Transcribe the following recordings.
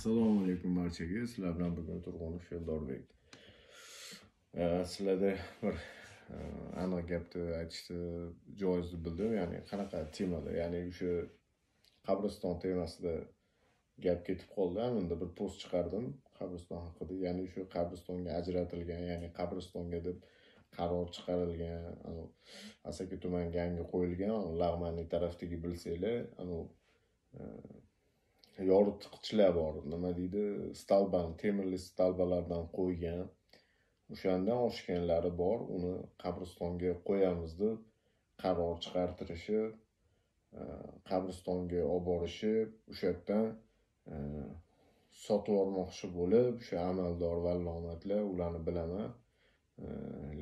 assalomu alaykum barchaga sizlar bilan bugun turg'unov feldorбек sizlarda bir e, aniq gapni aytishni joiz deb bildim ya'ni qanaqa temada ya'ni o'sha qabriston temasida gap ketib qoldi anunda bir post chiqardim qabriston haqida ya'ni shu qabristonga ajratilgan ya'ni qabristonga deb qaror chiqarilgan asaka tuman yangi qo'yilgan lag'maniy tarafdagi bilsanglar e, yoritqichlar bor nima deydi stalbani temirli stalbalardan qo'ygan o'shandan oshganlari bor uni qabristonga qo'yamiz deb qaror chiqartirishi e, qabristonga olib borishi o'sha yerdan e, sotib yubormoqchi bo'lib o'sha amaldor vallomatlar ularni bilaman e,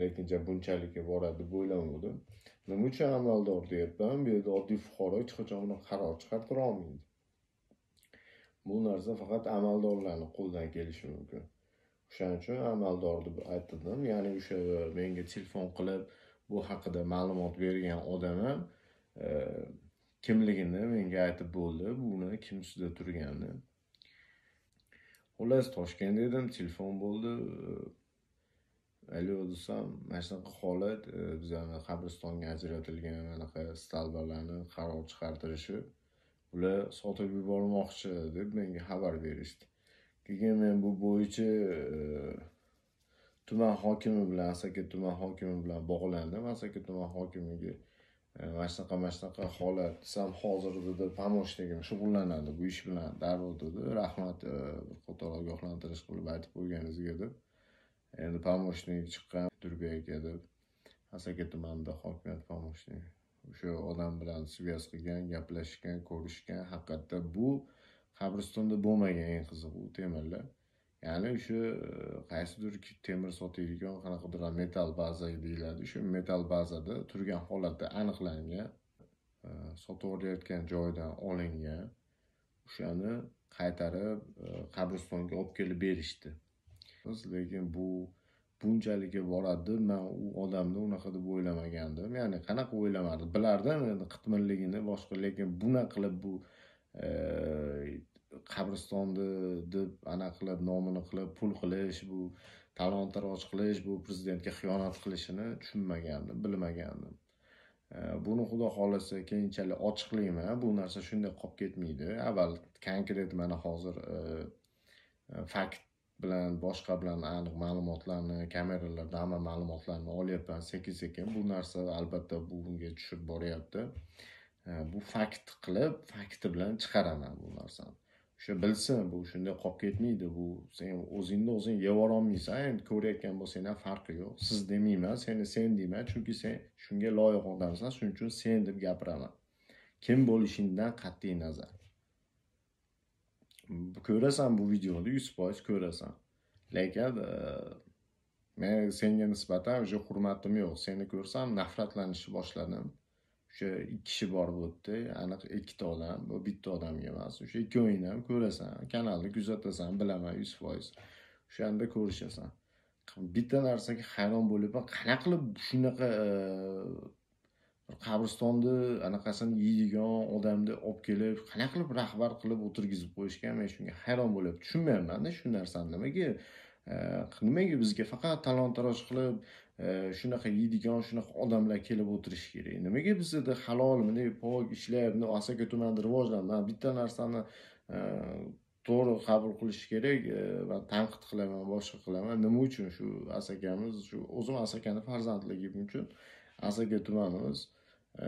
lekin bunchalikka boradi deb o'ylamagandim nima uchun amaldor deyapman bu yerda oddiy fuqaro hech qachon buni qaror chiqartira olmaydi bu narsa faqat amaldorlarni qo'lidan kelishi mumkin o'shaning uchun amaldor deb aytdim ya'ni o'sha menga telefon qilib bu haqida ma'lumot bergan odam ham e, kimligini menga aytib bo'ldi buni kim ustida turganini xullas toshkent edim telefon bo'ldi e, alo desam mana shunaqa holat e, bizani qabristonga ajratilgan anaqa stalbalarni qaror chiqartirishi ular sotib yubormoqchi deb menga xabar berishdi keyin men bu bo'yicha e, tuman hokimi bilan asaka tuman hokimi bilan bog'landim asaka tuman hokimiga e, mana shunaqa mana shunaqa holat desam hozir dedi помощнигim shug'ullanadi bu ish bilan darrov dedi rahmat e, bir qator ogohlantirish qilib aytib qo'yganingizga deb endi помощник chiqqan turbek aka deb asaka tumanida hokimiyat помощнигi o'sha odam bilan связь qilgan gaplashgan ko'rishgan haqiqatda bu qabristonda bo'lmagan eng qizig'i u temirlar ya'ni o'sha e, qaysidir temir sotadigan qanaqadir metal baza deyiladi o'sha metal bazada turgan holatda aniqlangan e, sotib olayotgan joydan olingan o'shani qaytarib e, qabristonga olib kelib berishdi biz lekin bu bunchaliga boradi man u odamni unaqa deb o'ylamagandim ya'ni qanaqa o'ylamadim bilardim endi qitmirligini boshqa lekin bunaqa qilib bu qabristonni deb anaqa qilib nomini qilib pul qilish bu talon taroj qilish bu prezidentga xiyonat qilishini tushunmagandim bilmagandim buni xudo xohlasa keyinchalik ochiqlayman bu narsa shunday qolib ketmaydi avval konkret mana hozir fakt bilan boshqa bilan aniq ma'lumotlarni kameralardan hamma ma'lumotlarni olyapman sekin sekin bu narsa albatta bunga tushib boryapti e, bu fakt qilib fakti bilan chiqaraman bu narsani o'sha bilsin bu shunday qolib ketmaydi bu sen o'zingni o'zing yevorolmaysan endi ko'rayotgan bo'lsang ham farqi yo'q siz demayman seni sen deyman chunki sen shunga loyiq odamsan shuning uchun sen deb gapiraman kim bo'lishingdan qat'iy nazar ko'rasan bu videoni yuz foiz ko'rasan lekin e, men senga nisbatan уже hurmatim yo'q seni ko'rsam nafratlanishni boshladim o'sha ikki kishi bor bu yerda aniq ikkita odam bu bitta odamga emas o'sha ikkovingni ham ko'rasan kanalni kuzatasan bilaman yuz foiz o'shanda ko'rishasan bitta narsaga hayron bo'libman qanaqa qilib shunaqa e, qabristonni anaqasini yeydigan odamni olib kelib qanaqa qilib rahbar qilib o'tirgizib qo'yishgan men shunga hayron bo'lyapman tushunmayapmanda shu narsani nimaga e, nimaga bizga faqat talon taroj qilib e, shunaqa yeydigan shunaqa odamlar kelib o'tirishi kerak nimaga bizada halol bunday pok ishlab asaka tumanida man bitta narsani e, to'g'ri qabul qilish kerak man tanqid qilaman boshqa qilaman nima uchun shu asakamiz shu o'zim asakani farzandligim uchun asaka tumanimiz e,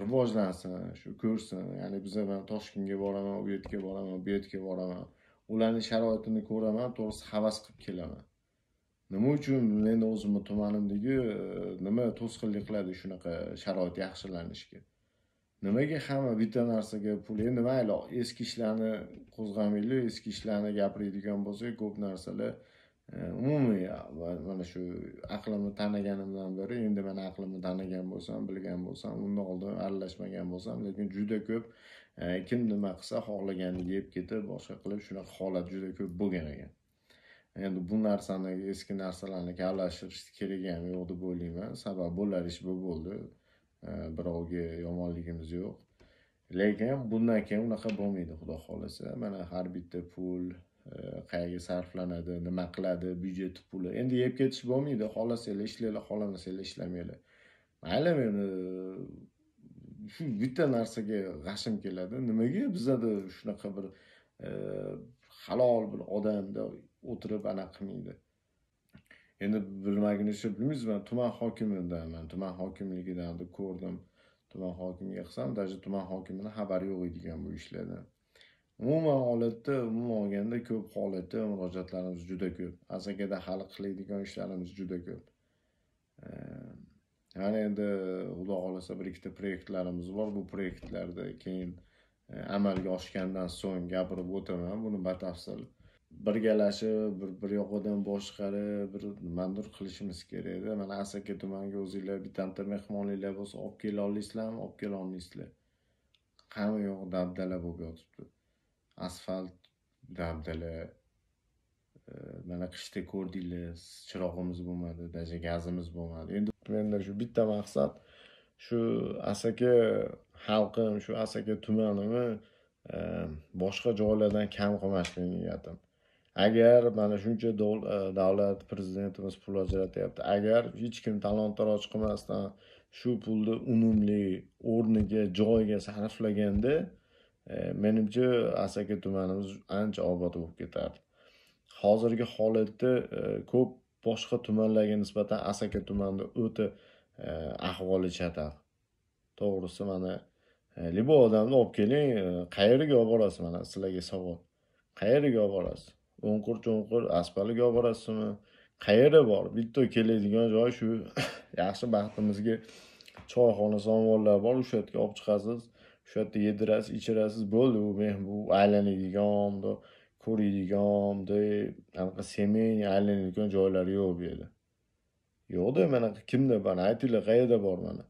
rivojlansin shu ko'rsin ya'ni biza man toshkentga boraman u yerga boraman bu yerga boraman ularni sharoitini ko'raman to'g'risi havas qilib kelaman nima uchun men o'zimni tumanimdagi e, nima to'sqinlik qiladi shunaqa sharoit yaxshilanishiga nimaga hamma bitta narsaga pul endi mayli eski ishlarni qo'zg'amaylik eski ishlarni gapiradigan bo'lsak ko'p narsalar umumiy mana shu aqlimni taniganimdan beri endi man aqlimni tanigan bo'lsam bilgan bo'lsam undan oldin aralashmagan bo'lsam lekin juda ko'p e, kim nima qilsa xohlaganini yeb ketib boshqa qilib shunaqa holat juda ko'p bo'lgan ekan endi bu narsani eski narsalarni aralashtirish keragi ham yo'q deb o'ylayman sabab bo'lar ish bu bo'ldi e, birovga yomonligimiz yo'q lekin bundan keyin unaqa bo'lmaydi xudo xohlasa mana har bitta pul qayerga sarflanadi nima qiladi byudjet puli endi yeb ketish bo'lmaydi xohlasanglar ishlanglar xohlamasanglar ishlamanglar mayli meni shu bitta narsaga g'ashim keladi nimaga bizada shunaqa bir e, halol bir odamda o'tirib anaqa qilmaydi endi bilmagunicha bilmaymiz man tuman hokimidaman tuman hokimligidan ko'rdim tuman hokimiga qilsam даже tuman hokimini xabari yo'q edi bu ishlardan umuman holatda umuman olganda ko'p holatda murojaatlarimiz juda ko'p asakada hal qiladigan ishlarimiz juda ko'p ya'ni endi xudo xohlasa bir ikkita proyektlarimiz bor bu proyektlarda keyin amalga oshgandan so'ng gapirib o'taman buni batafsil birgalashib bir bir yoqadan boshqarib bir nimadir qilishimiz kerakda mana asaka tumaniga o'zinglar bittanta mehmoninglar bo'lsa olib kela olasizlarmi olib kela olmaysizlar hamma yoq dabdala bo'lib yotibdi asfalt dabdala e, mana qishda ko'rdinglar chirog'imiz bo'lmadi даже gazimiz bo'lmadi endi menda shu bitta maqsad shu asaka xalqim shu asaka tumanimi e, boshqa joylardan kam qilmaslik niyatim agar mana shuncha e, davlat prezidentimiz pul ajratyapti agar hech kim talon taroj qilmasdan shu pulni unumli o'rniga joyiga sarflaganda E, menimcha asaka tumanimiz ancha obod bo'lib ketardi hozirgi holatda e, ko'p boshqa tumanlarga nisbatan asaka tumanida o'ta e, ahvoli chatal to'g'risi mana libo odamni olib keling qayerga olib borasiz mana sizlarga savol qayerga olib borasiz o'nqir cho'nqir aspaliga olib borasizmi qayeri bor bitta keladigan joy shu yaxshi baxtimizga choyxona somvonlar bor o'sha yerga olib chiqasiz shu yerda yedirasiz ichirasiz bo'ldi u men bu aylanadigan ko'radigan anaqa семейный aylanadigan joylari yo'q bu yerda yo'qda mana kimda mana aytinglar qayerda bor mana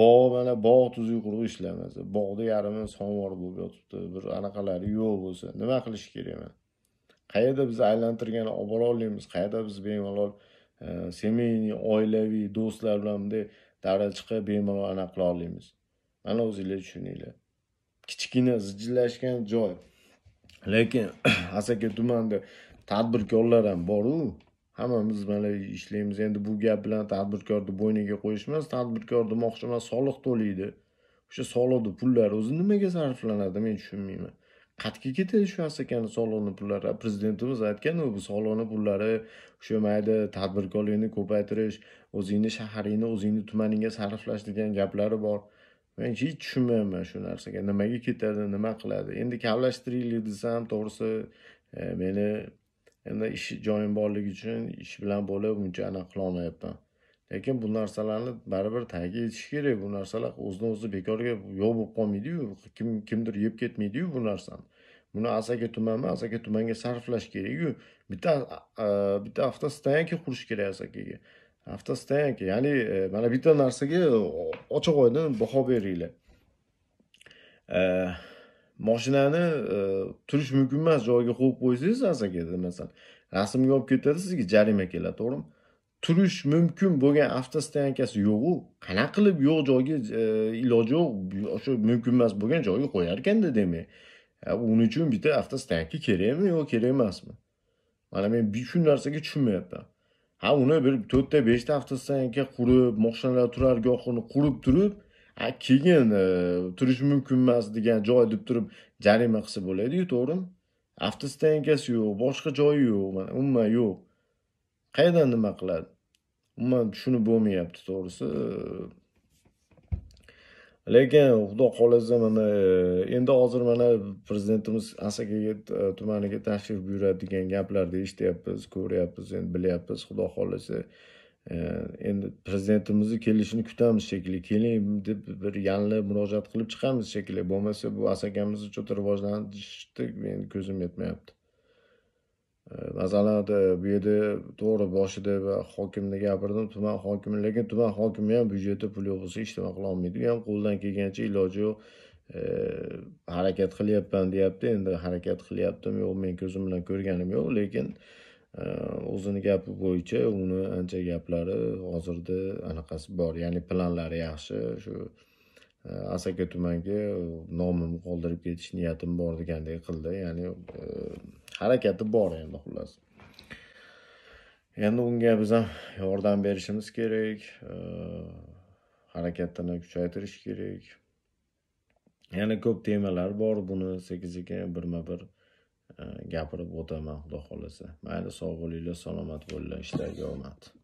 bog' mana bog' tuzi quruq ishlamasa bog'da yarim somor bo'lib yotibdi bir anaqalari yo'q bo'lsa nima qilish kerak mana qayerda biz aylantirgan olib bora olamiz qayerda biz bemalol семейный oilaviy do'stlar bilan bunday dara chiqib bemalol anaqa qila olamiz mana o'zinglar tushuninglar kichkina zijillashgan joy lekin asaka tumanida tadbirkorlar ham boru hammamiz mana ishlaymiz endi bu gap bilan tadbirkorni bo'yniga qo'yish emas tadbirkor demoqchi emas soliq to'laydi o'sha soliqni pullari o'zi nimaga sarflanadi men tushunmayman qayerga ketadi shu asakani soliqni pullari prezidentimiz aytganu bu soliqni pullari o'sha mayda tadbirkorlikni ko'paytirish o'zingni shaharingni o'zingni tumaningga sarflash degan gaplari bor men hech tushunmayapman shu narsaga nimaga ketadi nima qiladi endi kavlashtiraylik desam to'g'risi e, meni endi ish joyim borligi uchun ish bilan bo'lib uncha anaqa qilolmayapman lekin bu narsalarni baribir tagiga yetish kerak bu narsalar o'zidan o'zi bekorga yo'q bo'lib qolmaydiyu kim kimdir yeb ketmaydiyu bu narsani buni asaka tumanmi asaka tumanga sarflash kerakku bitta bitta avtostoyanka qurish kerak asakaga avtostan ya'ni mana bitta narsaga ochiq oydin baho beringlar moshinani turish mumkin emas joyiga qo'yib qo'ysangiz asakaga masalan rasmga olib ketadi sizga jarima keladi to'g'rimi turish mumkin bo'lgan avtostoyankasi yo'qu qanaqa qilib yo'q joyga iloji yo'q o'sha mumkin emas bo'lgan joyga qo'yar ekanda demak uning uchun bitta avtostoyanka kerakmi yo kerak emasmi mana men shu narsaga tushunmayapman ha uni bir to'rtta beshta avtostoyanka qurib moshinalar turargohini qurib turib keyin e, turish mumkin emas degan joy deb turib jarima qilsa bo'ladiyu to'g'rimi avtostoyankasi yo'q boshqa joyi yo'q umuman yo'q qayerdan nima qiladi umuman tushunib bo'lmayapti to'g'risi lekin xudo xohlasa mana e, endi hozir mana prezidentimiz asakaga e, tumaniga tashrif buyuradi degan gaplarni eshityapmiz ko'ryapmiz endi bilyapmiz xudo xohlasa e, endi prezidentimizni kelishini kutamiz shekilli keling deb bir yanli murojaat qilib chiqamiz shekilli bo'lmasa bu asakamizni cho'tirib rivojlantirishni men ko'zim yetmayapti masalan bu yerda to'g'ri boshida hokimni gapirdim tuman hokimi lekin tuman hokimi ham byudjetni puli yo'q bo'lsa hech nima qilolmaydi u ham qo'lidan kelgancha iloji yo'q harakat qilyapman deyapti endi harakat qilyaptimi yo'q men ko'zim bilan ko'rganim yo'q lekin o'zini gapi bo'yicha uni ancha gaplari hozirda anaqasi bor ya'ni planlari yaxshi shu asaka tumanga nomimni qoldirib ketish niyatim bor degandek qildi ya'ni harakati bor endi xullas endi unga biz ham yordam berishimiz kerak e, harakatini kuchaytirish kerak yana ko'p temalar bor buni sekin sekin birma bir e, gapirib o'taman xudo xohlasa mayli sog' bo'linglar salomat bo'linglar ishlarga omad